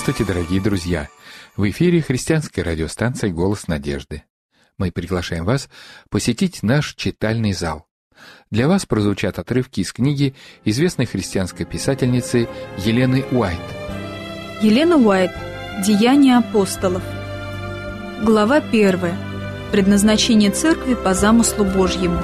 Здравствуйте, дорогие друзья! В эфире христианской радиостанции «Голос надежды». Мы приглашаем вас посетить наш читальный зал. Для вас прозвучат отрывки из книги известной христианской писательницы Елены Уайт. Елена Уайт. Деяния апостолов. Глава первая. Предназначение церкви по замыслу Божьему.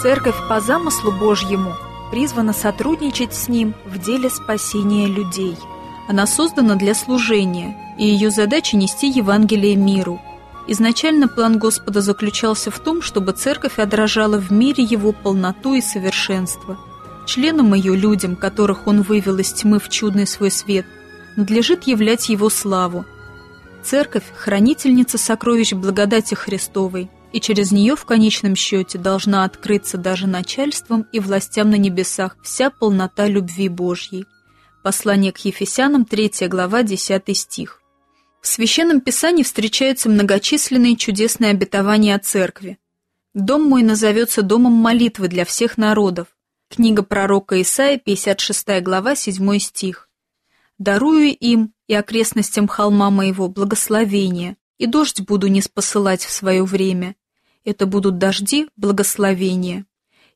Церковь по замыслу Божьему призвана сотрудничать с Ним в деле спасения людей – она создана для служения, и ее задача нести Евангелие миру. Изначально план Господа заключался в том, чтобы церковь отражала в мире его полноту и совершенство. Членам ее, людям, которых он вывел из тьмы в чудный свой свет, надлежит являть его славу. Церковь – хранительница сокровищ благодати Христовой, и через нее в конечном счете должна открыться даже начальством и властям на небесах вся полнота любви Божьей. Послание к Ефесянам, 3 глава, 10 стих. В Священном Писании встречаются многочисленные чудесные обетования о церкви. «Дом мой назовется домом молитвы для всех народов». Книга пророка Исаия, 56 глава, 7 стих. «Дарую им и окрестностям холма моего благословение, и дождь буду не спосылать в свое время. Это будут дожди благословения»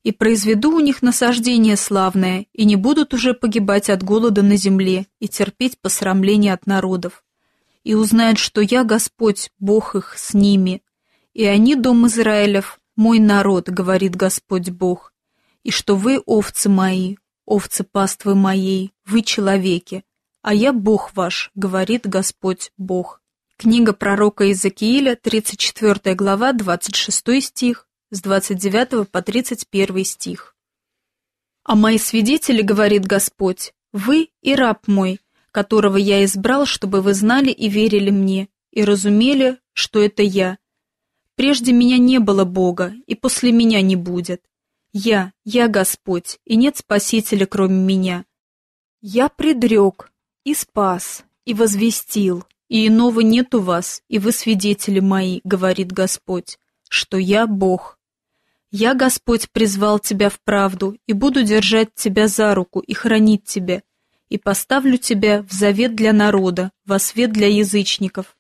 и произведу у них насаждение славное, и не будут уже погибать от голода на земле и терпеть посрамление от народов. И узнают, что я Господь, Бог их, с ними. И они, дом Израилев, мой народ, говорит Господь Бог, и что вы овцы мои, овцы паствы моей, вы человеки, а я Бог ваш, говорит Господь Бог. Книга пророка Иезекииля, 34 глава, 26 стих, с 29 по 31 стих. «А мои свидетели, — говорит Господь, — вы и раб мой, которого я избрал, чтобы вы знали и верили мне, и разумели, что это я. Прежде меня не было Бога, и после меня не будет. Я, я Господь, и нет Спасителя, кроме меня. Я предрек и спас, и возвестил, и иного нет у вас, и вы свидетели мои, — говорит Господь что я Бог. Я, Господь, призвал тебя в правду, и буду держать тебя за руку и хранить тебя, и поставлю тебя в завет для народа, во свет для язычников,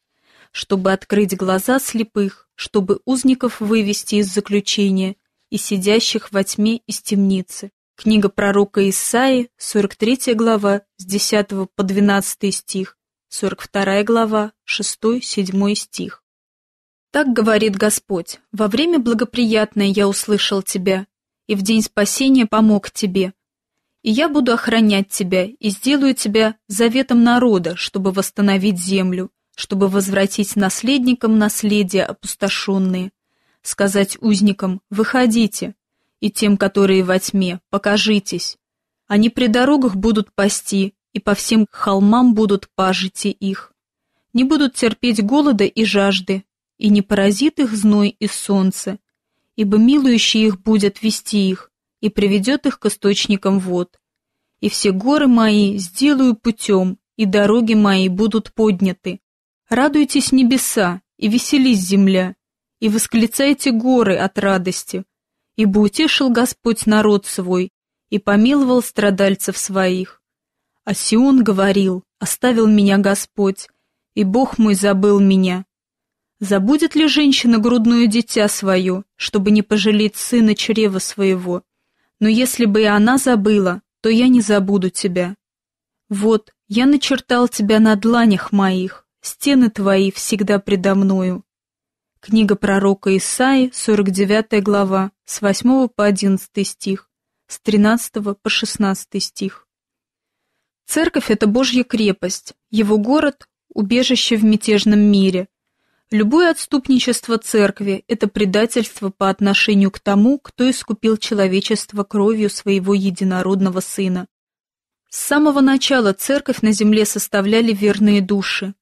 чтобы открыть глаза слепых, чтобы узников вывести из заключения и сидящих во тьме из темницы. Книга пророка Исаи, 43 глава, с 10 по 12 стих, 42 глава, 6-7 стих. Так говорит Господь, во время благоприятное я услышал тебя, и в день спасения помог тебе. И я буду охранять тебя и сделаю тебя заветом народа, чтобы восстановить землю, чтобы возвратить наследникам наследие опустошенные, сказать узникам «выходите», и тем, которые во тьме, покажитесь. Они при дорогах будут пасти, и по всем холмам будут пажити их. Не будут терпеть голода и жажды, и не поразит их зной и солнце, ибо милующий их будет вести их, и приведет их к источникам вод. И все горы мои сделаю путем, и дороги мои будут подняты. Радуйтесь небеса, и веселись земля, и восклицайте горы от радости, ибо утешил Господь народ свой, и помиловал страдальцев своих. А Сион говорил, оставил меня Господь, и Бог мой забыл меня. Забудет ли женщина грудное дитя свое, чтобы не пожалеть сына чрева своего? Но если бы и она забыла, то я не забуду тебя. Вот, я начертал тебя на дланях моих, стены твои всегда предо мною. Книга пророка Исаи, 49 глава, с 8 по 11 стих, с 13 по 16 стих. Церковь – это Божья крепость, его город – убежище в мятежном мире – Любое отступничество церкви – это предательство по отношению к тому, кто искупил человечество кровью своего единородного сына. С самого начала церковь на земле составляли верные души.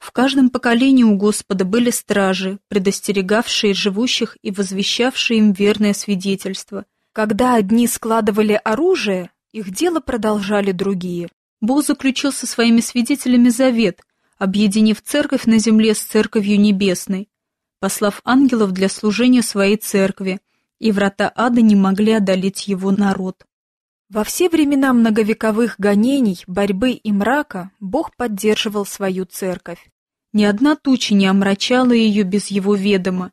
В каждом поколении у Господа были стражи, предостерегавшие живущих и возвещавшие им верное свидетельство. Когда одни складывали оружие, их дело продолжали другие. Бог заключил со своими свидетелями завет – объединив церковь на земле с церковью небесной, послав ангелов для служения своей церкви, и врата ада не могли одолеть его народ. Во все времена многовековых гонений, борьбы и мрака Бог поддерживал свою церковь. Ни одна туча не омрачала ее без его ведома,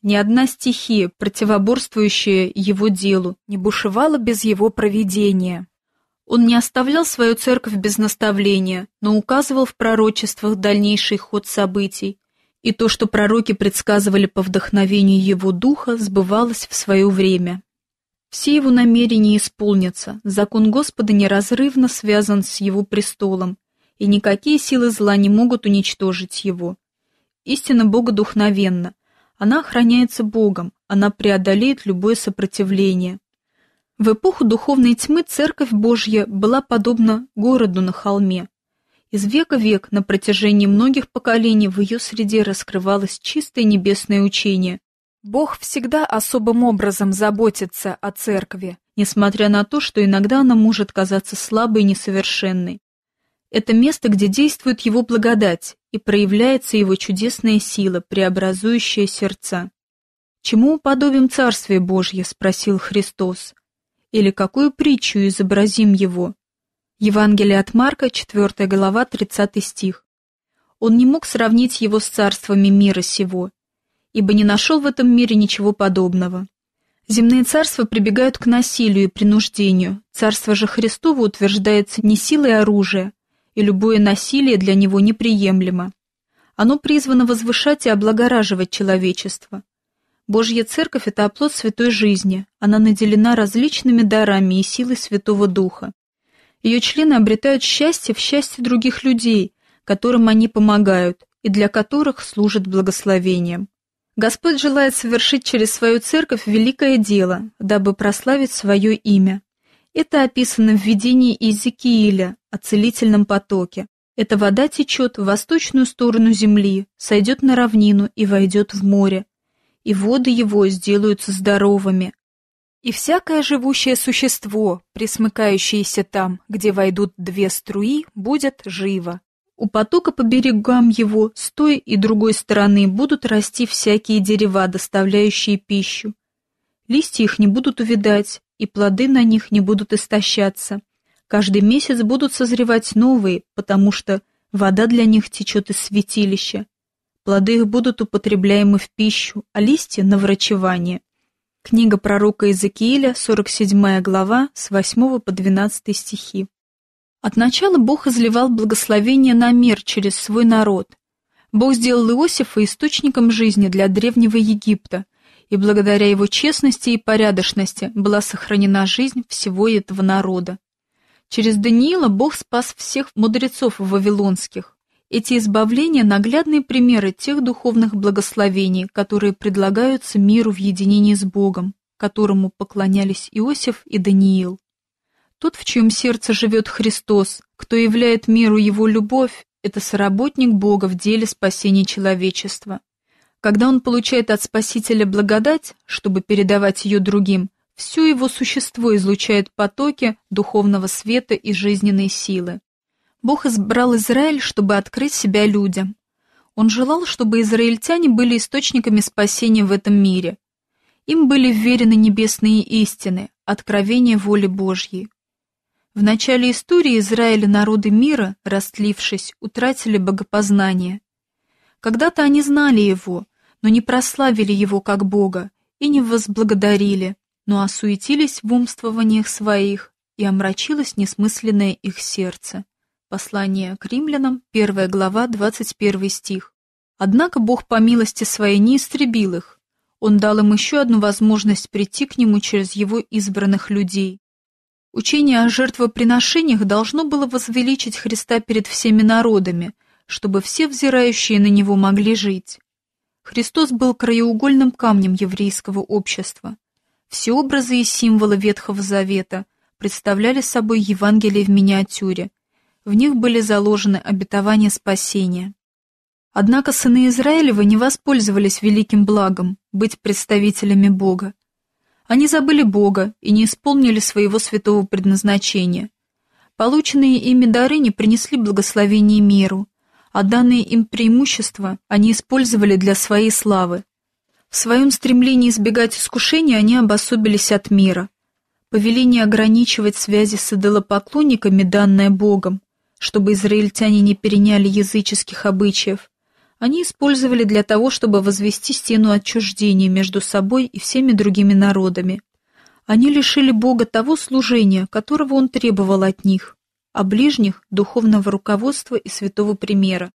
ни одна стихия, противоборствующая его делу, не бушевала без его проведения. Он не оставлял свою церковь без наставления, но указывал в пророчествах дальнейший ход событий, и то, что пророки предсказывали по вдохновению его духа, сбывалось в свое время. Все его намерения исполнятся, закон Господа неразрывно связан с его престолом, и никакие силы зла не могут уничтожить его. Истина Бога духновенна, она охраняется Богом, она преодолеет любое сопротивление. В эпоху духовной тьмы Церковь Божья была подобна городу на холме. Из века в век на протяжении многих поколений в ее среде раскрывалось чистое небесное учение. Бог всегда особым образом заботится о Церкви, несмотря на то, что иногда она может казаться слабой и несовершенной. Это место, где действует его благодать и проявляется его чудесная сила, преобразующая сердца. «Чему подобим Царствие Божье?» – спросил Христос или какую притчу изобразим его. Евангелие от Марка, 4 глава, 30 стих. Он не мог сравнить его с царствами мира сего, ибо не нашел в этом мире ничего подобного. Земные царства прибегают к насилию и принуждению, царство же Христово утверждается не силой оружия, и любое насилие для него неприемлемо. Оно призвано возвышать и облагораживать человечество. Божья Церковь – это оплот святой жизни. Она наделена различными дарами и силой Святого Духа. Ее члены обретают счастье в счастье других людей, которым они помогают и для которых служат благословением. Господь желает совершить через свою церковь великое дело, дабы прославить свое имя. Это описано в видении Иезекииля о целительном потоке. Эта вода течет в восточную сторону земли, сойдет на равнину и войдет в море, и воды его сделаются здоровыми. И всякое живущее существо, присмыкающееся там, где войдут две струи, будет живо. У потока по берегам его с той и другой стороны будут расти всякие дерева, доставляющие пищу. Листья их не будут увидать, и плоды на них не будут истощаться. Каждый месяц будут созревать новые, потому что вода для них течет из святилища. Плоды их будут употребляемы в пищу, а листья – на врачевание. Книга пророка Иезекииля, 47 глава, с 8 по 12 стихи. От начала Бог изливал благословение на мир через свой народ. Бог сделал Иосифа источником жизни для древнего Египта, и благодаря его честности и порядочности была сохранена жизнь всего этого народа. Через Даниила Бог спас всех мудрецов вавилонских. Эти избавления – наглядные примеры тех духовных благословений, которые предлагаются миру в единении с Богом, которому поклонялись Иосиф и Даниил. Тот, в чьем сердце живет Христос, кто являет миру его любовь, это соработник Бога в деле спасения человечества. Когда он получает от Спасителя благодать, чтобы передавать ее другим, все его существо излучает потоки духовного света и жизненной силы. Бог избрал Израиль, чтобы открыть себя людям. Он желал, чтобы израильтяне были источниками спасения в этом мире. Им были вверены небесные истины, откровение воли Божьей. В начале истории Израиль и народы мира, растлившись, утратили богопознание. Когда-то они знали его, но не прославили его как Бога и не возблагодарили, но осуетились в умствованиях своих, и омрачилось несмысленное их сердце. Послание к римлянам, 1 глава, 21 стих. Однако Бог по милости своей не истребил их. Он дал им еще одну возможность прийти к Нему через Его избранных людей. Учение о жертвоприношениях должно было возвеличить Христа перед всеми народами, чтобы все взирающие на Него могли жить. Христос был краеугольным камнем еврейского общества. Все образы и символы Ветхого Завета представляли собой Евангелие в миниатюре – в них были заложены обетования спасения. Однако сыны Израилева не воспользовались великим благом быть представителями Бога. Они забыли Бога и не исполнили своего святого предназначения. Полученные ими дары не принесли благословения миру, а данные им преимущества они использовали для своей славы. В своем стремлении избегать искушения они обособились от мира. Повеление ограничивать связи с идолопоклонниками, данное Богом, чтобы израильтяне не переняли языческих обычаев, они использовали для того, чтобы возвести стену отчуждения между собой и всеми другими народами. Они лишили Бога того служения, которого Он требовал от них, а ближних – духовного руководства и святого примера.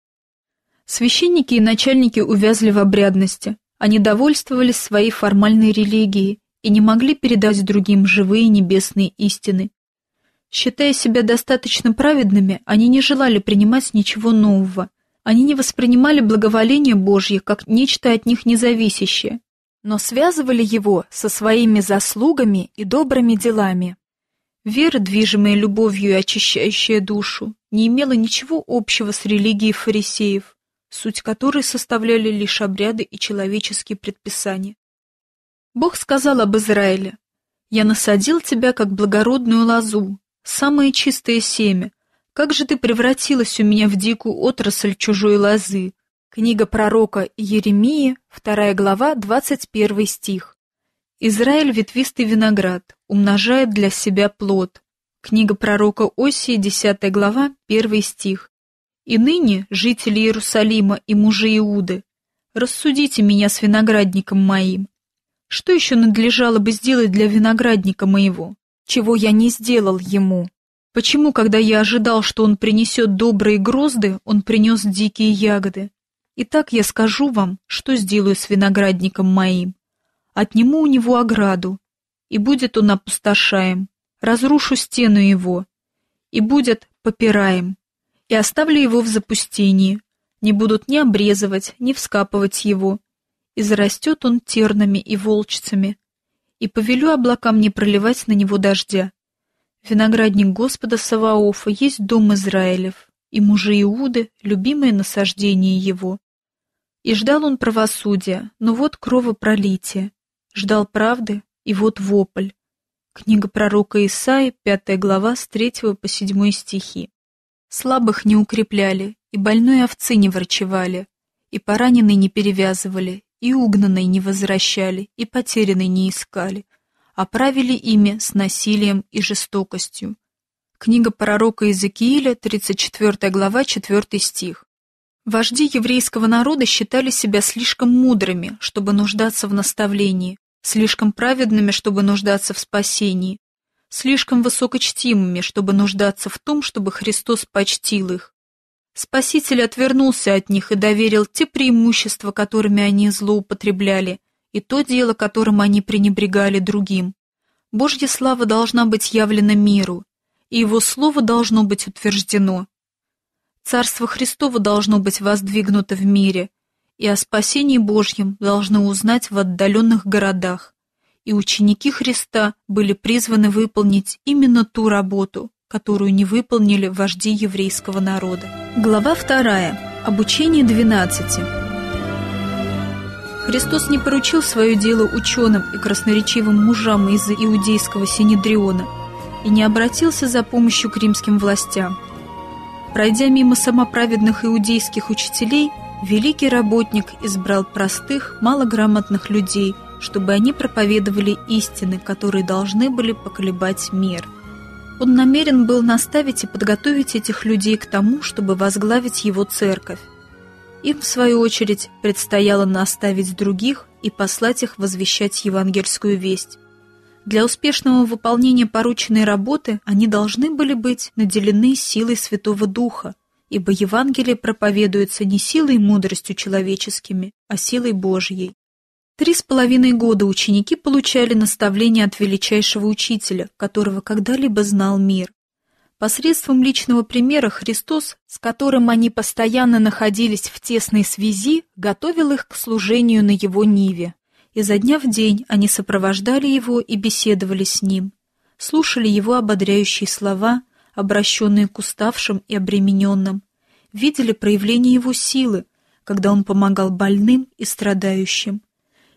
Священники и начальники увязли в обрядности. Они довольствовались своей формальной религией и не могли передать другим живые небесные истины, Считая себя достаточно праведными, они не желали принимать ничего нового. Они не воспринимали благоволение Божье как нечто от них независящее, но связывали его со своими заслугами и добрыми делами. Вера, движимая любовью и очищающая душу, не имела ничего общего с религией фарисеев, суть которой составляли лишь обряды и человеческие предписания. Бог сказал об Израиле, «Я насадил тебя, как благородную лозу, самое чистое семя. Как же ты превратилась у меня в дикую отрасль чужой лозы? Книга пророка Еремии, вторая глава, 21 стих. Израиль ветвистый виноград, умножает для себя плод. Книга пророка Осии, 10 глава, 1 стих. И ныне, жители Иерусалима и мужи Иуды, рассудите меня с виноградником моим. Что еще надлежало бы сделать для виноградника моего? чего я не сделал ему? Почему, когда я ожидал, что он принесет добрые грозды, он принес дикие ягоды? Итак, я скажу вам, что сделаю с виноградником моим. Отниму у него ограду, и будет он опустошаем. Разрушу стену его, и будет попираем. И оставлю его в запустении. Не будут ни обрезывать, ни вскапывать его. И зарастет он тернами и волчцами, и повелю облакам не проливать на него дождя. Виноградник Господа Саваофа есть дом Израилев, и мужи Иуды — любимое насаждение его. И ждал он правосудия, но вот кровопролитие. Ждал правды, и вот вопль. Книга пророка Исаи, 5 глава, с 3 по 7 стихи. Слабых не укрепляли, и больной овцы не ворчевали, и пораненый не перевязывали, и угнанной не возвращали, и потерянной не искали, а правили ими с насилием и жестокостью. Книга пророка Иезекииля, 34 глава, 4 стих. Вожди еврейского народа считали себя слишком мудрыми, чтобы нуждаться в наставлении, слишком праведными, чтобы нуждаться в спасении, слишком высокочтимыми, чтобы нуждаться в том, чтобы Христос почтил их. Спаситель отвернулся от них и доверил те преимущества, которыми они злоупотребляли, и то дело, которым они пренебрегали другим. Божья слава должна быть явлена миру, и его слово должно быть утверждено. Царство Христово должно быть воздвигнуто в мире, и о спасении Божьем должны узнать в отдаленных городах. И ученики Христа были призваны выполнить именно ту работу которую не выполнили вожди еврейского народа. Глава 2. Обучение 12. Христос не поручил свое дело ученым и красноречивым мужам из иудейского Синедриона и не обратился за помощью к римским властям. Пройдя мимо самоправедных иудейских учителей, великий работник избрал простых, малограмотных людей, чтобы они проповедовали истины, которые должны были поколебать мир – он намерен был наставить и подготовить этих людей к тому, чтобы возглавить его церковь. Им, в свою очередь, предстояло наставить других и послать их возвещать евангельскую весть. Для успешного выполнения порученной работы они должны были быть наделены силой Святого Духа, ибо Евангелие проповедуется не силой и мудростью человеческими, а силой Божьей. Три с половиной года ученики получали наставления от величайшего учителя, которого когда-либо знал мир. Посредством личного примера Христос, с которым они постоянно находились в тесной связи, готовил их к служению на его ниве. И за дня в день они сопровождали его и беседовали с ним, слушали его ободряющие слова, обращенные к уставшим и обремененным, видели проявление его силы, когда он помогал больным и страдающим –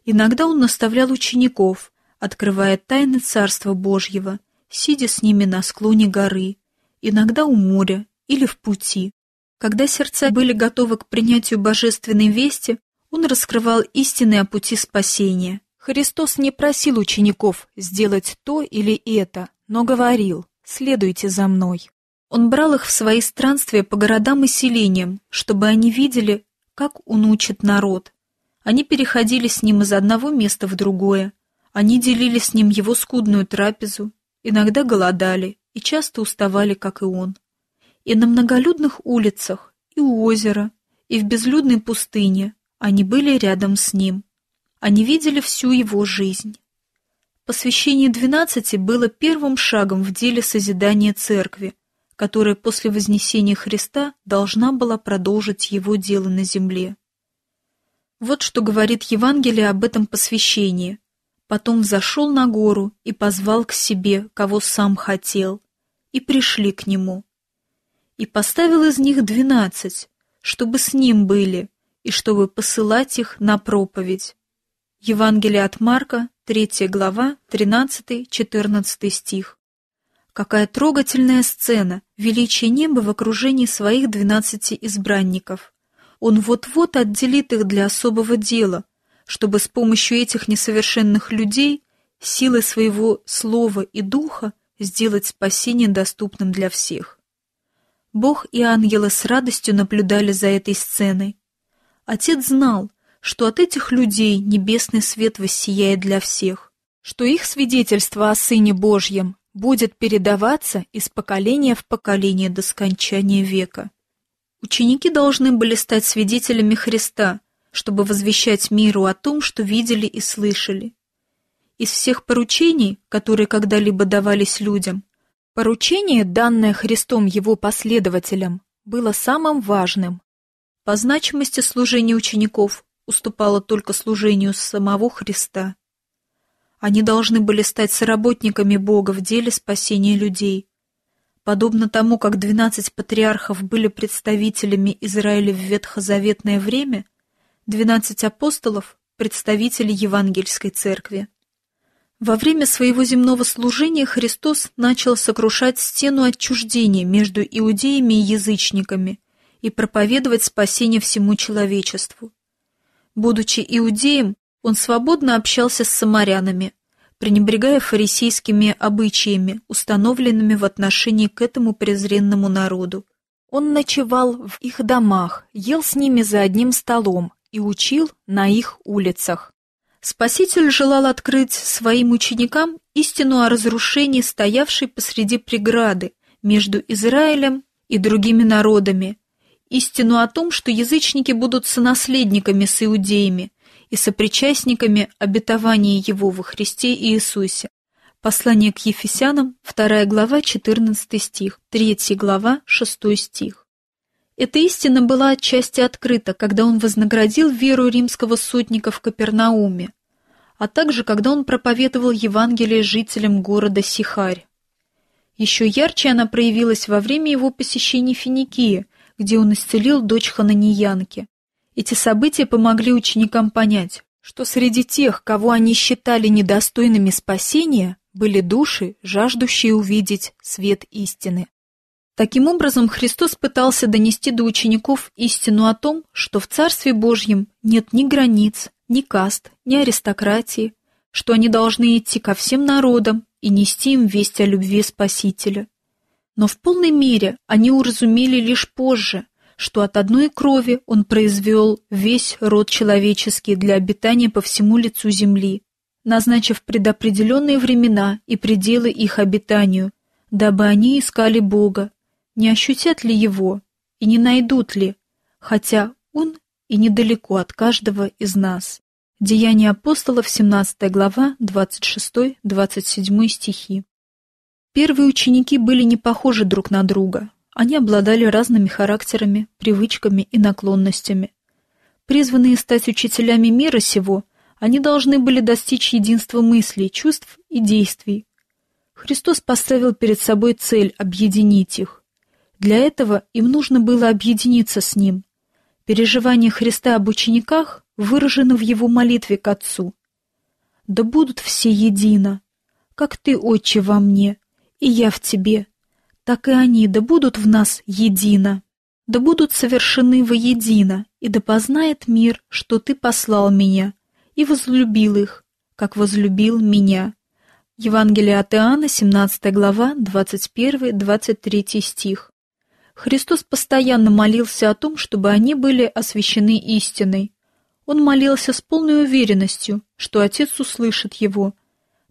Иногда он наставлял учеников, открывая тайны Царства Божьего, сидя с ними на склоне горы, иногда у моря или в пути. Когда сердца были готовы к принятию божественной вести, он раскрывал истины о пути спасения. Христос не просил учеников сделать то или это, но говорил «следуйте за мной». Он брал их в свои странствия по городам и селениям, чтобы они видели, как он учит народ, они переходили с ним из одного места в другое. Они делили с ним его скудную трапезу, иногда голодали и часто уставали, как и он. И на многолюдных улицах, и у озера, и в безлюдной пустыне они были рядом с ним. Они видели всю его жизнь. Посвящение двенадцати было первым шагом в деле созидания церкви, которая после вознесения Христа должна была продолжить его дело на земле. Вот что говорит Евангелие об этом посвящении. «Потом зашел на гору и позвал к себе, кого сам хотел, и пришли к нему. И поставил из них двенадцать, чтобы с ним были, и чтобы посылать их на проповедь». Евангелие от Марка, 3 глава, 13-14 стих. Какая трогательная сцена, величие неба в окружении своих двенадцати избранников. Он вот-вот отделит их для особого дела, чтобы с помощью этих несовершенных людей силой своего слова и духа сделать спасение доступным для всех. Бог и ангелы с радостью наблюдали за этой сценой. Отец знал, что от этих людей небесный свет воссияет для всех, что их свидетельство о Сыне Божьем будет передаваться из поколения в поколение до скончания века. Ученики должны были стать свидетелями Христа, чтобы возвещать миру о том, что видели и слышали. Из всех поручений, которые когда-либо давались людям, поручение, данное Христом его последователям, было самым важным. По значимости служение учеников уступало только служению самого Христа. Они должны были стать соработниками Бога в деле спасения людей, Подобно тому, как двенадцать патриархов были представителями Израиля в ветхозаветное время, двенадцать апостолов – представители Евангельской Церкви. Во время своего земного служения Христос начал сокрушать стену отчуждения между иудеями и язычниками и проповедовать спасение всему человечеству. Будучи иудеем, он свободно общался с самарянами – пренебрегая фарисейскими обычаями, установленными в отношении к этому презренному народу. Он ночевал в их домах, ел с ними за одним столом и учил на их улицах. Спаситель желал открыть своим ученикам истину о разрушении, стоявшей посреди преграды между Израилем и другими народами, истину о том, что язычники будут сонаследниками с иудеями, и сопричастниками обетования Его во Христе Иисусе. Послание к Ефесянам, 2 глава, 14 стих, 3 глава, 6 стих. Эта истина была отчасти открыта, когда он вознаградил веру римского сотника в Капернауме, а также когда он проповедовал Евангелие жителям города Сихарь. Еще ярче она проявилась во время его посещения Финикии, где он исцелил дочь Хананьянки. Эти события помогли ученикам понять, что среди тех, кого они считали недостойными спасения, были души, жаждущие увидеть свет истины. Таким образом, Христос пытался донести до учеников истину о том, что в Царстве Божьем нет ни границ, ни каст, ни аристократии, что они должны идти ко всем народам и нести им весть о любви Спасителя. Но в полной мере они уразумели лишь позже, что от одной крови он произвел весь род человеческий для обитания по всему лицу земли, назначив предопределенные времена и пределы их обитанию, дабы они искали Бога, не ощутят ли Его и не найдут ли, хотя Он и недалеко от каждого из нас. Деяния апостолов, 17 глава, 26-27 стихи. Первые ученики были не похожи друг на друга, они обладали разными характерами, привычками и наклонностями. Призванные стать учителями мира сего, они должны были достичь единства мыслей, чувств и действий. Христос поставил перед собой цель объединить их. Для этого им нужно было объединиться с Ним. Переживания Христа об учениках выражены в Его молитве к Отцу. «Да будут все едино, как Ты, Отче, во мне, и я в Тебе, так и они да будут в нас едино, да будут совершены воедино, и да познает мир, что Ты послал меня, и возлюбил их, как возлюбил меня». Евангелие от Иоанна, 17 глава, 21-23 стих. Христос постоянно молился о том, чтобы они были освящены истиной. Он молился с полной уверенностью, что Отец услышит его,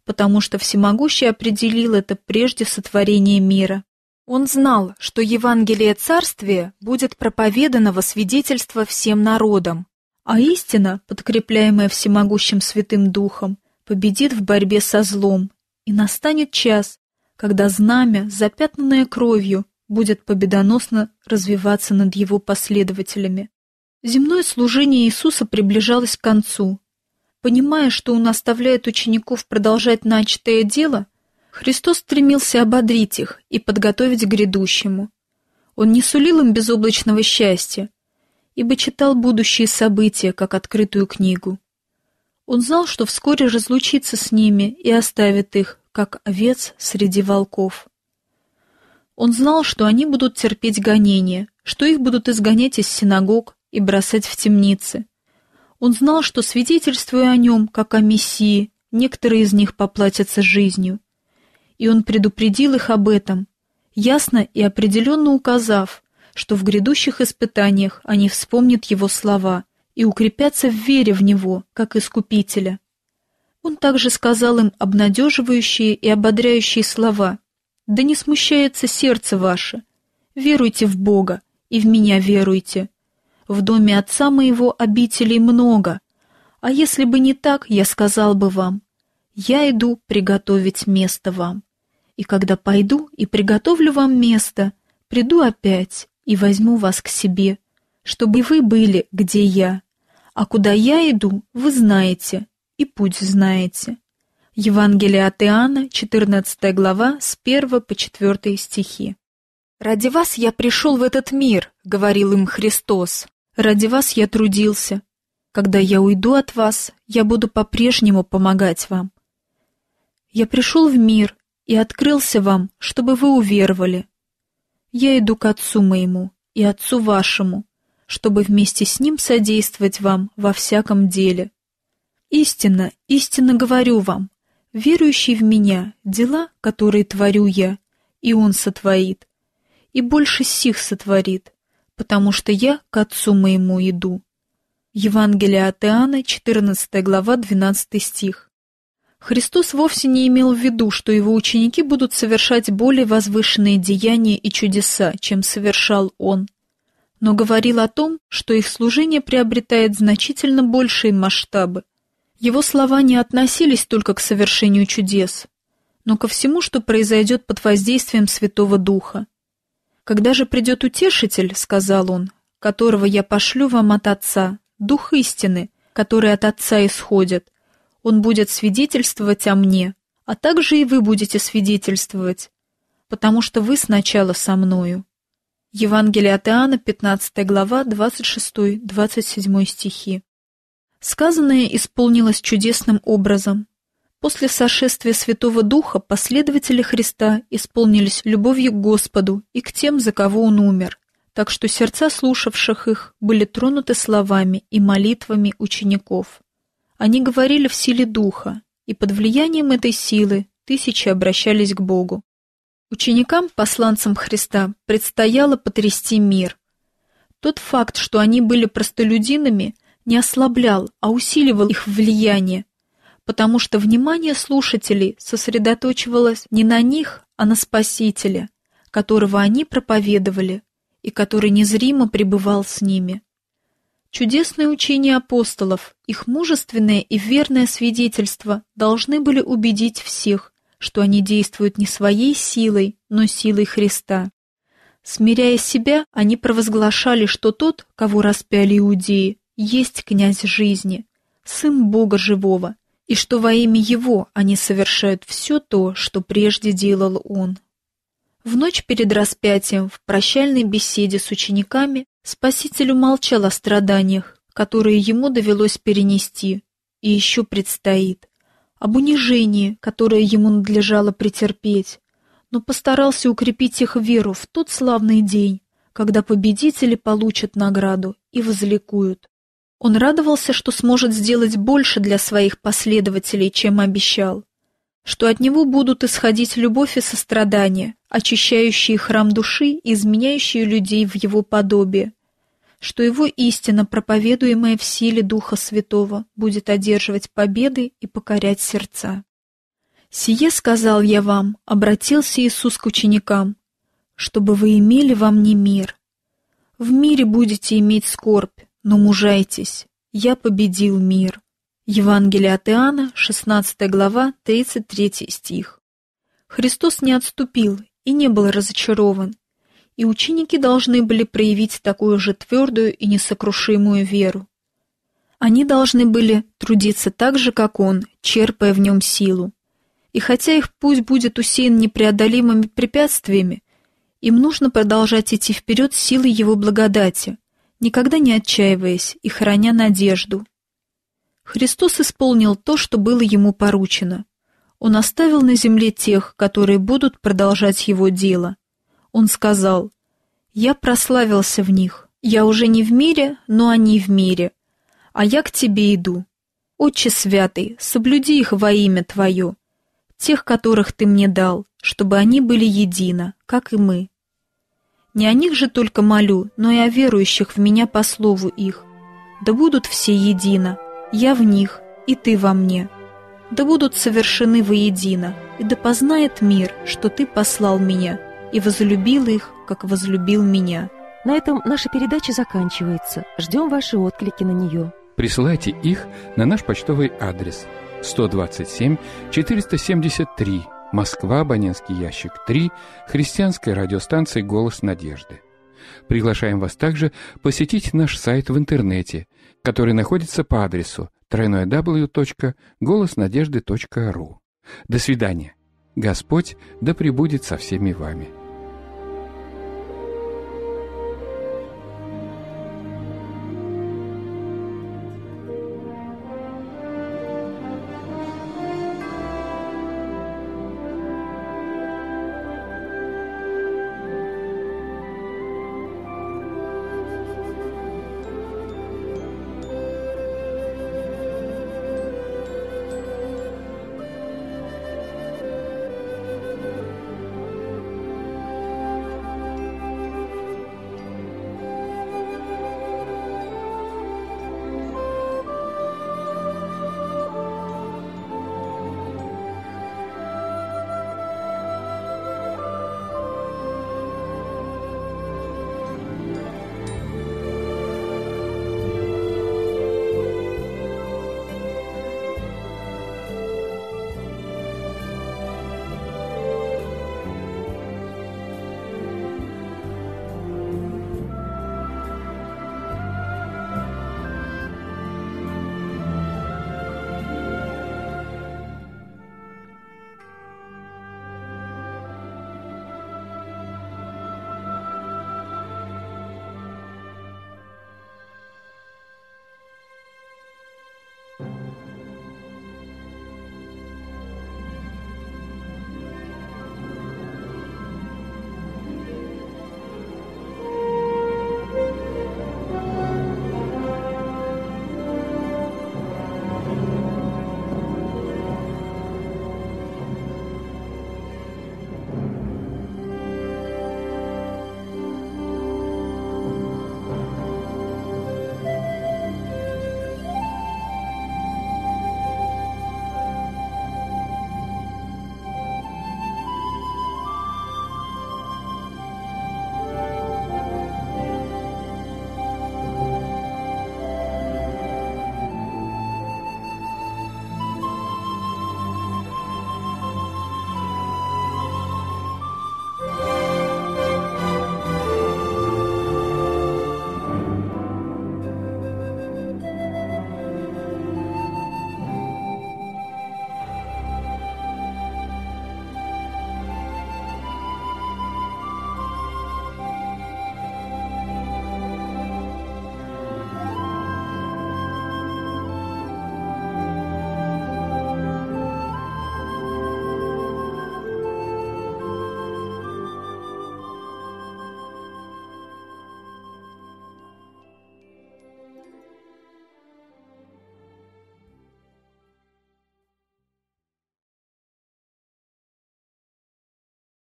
потому что Всемогущий определил это прежде сотворения мира. Он знал, что Евангелие Царствия будет проповедано во свидетельство всем народам, а истина, подкрепляемая всемогущим Святым Духом, победит в борьбе со злом, и настанет час, когда знамя, запятнанное кровью, будет победоносно развиваться над его последователями. Земное служение Иисуса приближалось к концу. Понимая, что он оставляет учеников продолжать начатое дело, Христос стремился ободрить их и подготовить к грядущему. Он не сулил им безоблачного счастья, ибо читал будущие события как открытую книгу. Он знал, что вскоре разлучится с ними и оставит их, как овец среди волков. Он знал, что они будут терпеть гонения, что их будут изгонять из синагог и бросать в темницы. Он знал, что, свидетельствуя о нем, как о Мессии, некоторые из них поплатятся жизнью и он предупредил их об этом, ясно и определенно указав, что в грядущих испытаниях они вспомнят его слова и укрепятся в вере в него, как искупителя. Он также сказал им обнадеживающие и ободряющие слова «Да не смущается сердце ваше, веруйте в Бога и в меня веруйте. В доме отца моего обителей много, а если бы не так, я сказал бы вам, я иду приготовить место вам. И когда пойду и приготовлю вам место, приду опять и возьму вас к себе, чтобы вы были, где я. А куда я иду, вы знаете, и путь знаете. Евангелие от Иоанна, 14 глава, с 1 по 4 стихи. «Ради вас я пришел в этот мир», — говорил им Христос. «Ради вас я трудился. Когда я уйду от вас, я буду по-прежнему помогать вам я пришел в мир и открылся вам, чтобы вы уверовали. Я иду к Отцу моему и Отцу вашему, чтобы вместе с Ним содействовать вам во всяком деле. Истинно, истинно говорю вам, верующий в Меня, дела, которые творю я, и Он сотворит, и больше сих сотворит, потому что я к Отцу моему иду». Евангелие от Иоанна, 14 глава, 12 стих. Христос вовсе не имел в виду, что его ученики будут совершать более возвышенные деяния и чудеса, чем совершал он, но говорил о том, что их служение приобретает значительно большие масштабы. Его слова не относились только к совершению чудес, но ко всему, что произойдет под воздействием Святого Духа. «Когда же придет Утешитель, — сказал он, — которого я пошлю вам от Отца, Дух истины, который от Отца исходит, он будет свидетельствовать о мне, а также и вы будете свидетельствовать, потому что вы сначала со мною». Евангелие от Иоанна, 15 глава, 26-27 стихи. Сказанное исполнилось чудесным образом. После сошествия Святого Духа последователи Христа исполнились любовью к Господу и к тем, за кого Он умер, так что сердца слушавших их были тронуты словами и молитвами учеников. Они говорили в силе духа, и под влиянием этой силы тысячи обращались к Богу. Ученикам, посланцам Христа, предстояло потрясти мир. Тот факт, что они были простолюдинами, не ослаблял, а усиливал их влияние, потому что внимание слушателей сосредоточивалось не на них, а на Спасителе, которого они проповедовали и который незримо пребывал с ними. Чудесное учение апостолов, их мужественное и верное свидетельство должны были убедить всех, что они действуют не своей силой, но силой Христа. Смиряя себя, они провозглашали, что тот, кого распяли иудеи, есть князь жизни, сын Бога живого, и что во имя его они совершают все то, что прежде делал он. В ночь перед распятием в прощальной беседе с учениками Спаситель умолчал о страданиях, которые ему довелось перенести и еще предстоит, об унижении, которое ему надлежало претерпеть, но постарался укрепить их веру в тот славный день, когда победители получат награду и возликуют. Он радовался, что сможет сделать больше для своих последователей, чем обещал что от него будут исходить любовь и сострадание, очищающие храм души и изменяющие людей в его подобие, что его истина, проповедуемая в силе Духа Святого, будет одерживать победы и покорять сердца. «Сие сказал я вам», — обратился Иисус к ученикам, — «чтобы вы имели во мне мир. В мире будете иметь скорбь, но мужайтесь, я победил мир». Евангелие от Иоанна, 16 глава, 33 стих. Христос не отступил и не был разочарован, и ученики должны были проявить такую же твердую и несокрушимую веру. Они должны были трудиться так же, как Он, черпая в нем силу. И хотя их путь будет усеян непреодолимыми препятствиями, им нужно продолжать идти вперед силой Его благодати, никогда не отчаиваясь и храня надежду – Христос исполнил то, что было ему поручено. Он оставил на земле тех, которые будут продолжать его дело. Он сказал, «Я прославился в них. Я уже не в мире, но они в мире. А я к тебе иду. Отче святый, соблюди их во имя Твое, тех, которых Ты мне дал, чтобы они были едино, как и мы. Не о них же только молю, но и о верующих в меня по слову их. Да будут все едино, я в них, и ты во мне. Да будут совершены воедино, и да познает мир, что ты послал меня, и возлюбил их, как возлюбил меня». На этом наша передача заканчивается. Ждем ваши отклики на нее. Присылайте их на наш почтовый адрес 127 473 Москва, Абонентский ящик 3, христианская радиостанция «Голос надежды». Приглашаем вас также посетить наш сайт в интернете который находится по адресу www.голоснадежды.ру. До свидания. Господь да пребудет со всеми вами.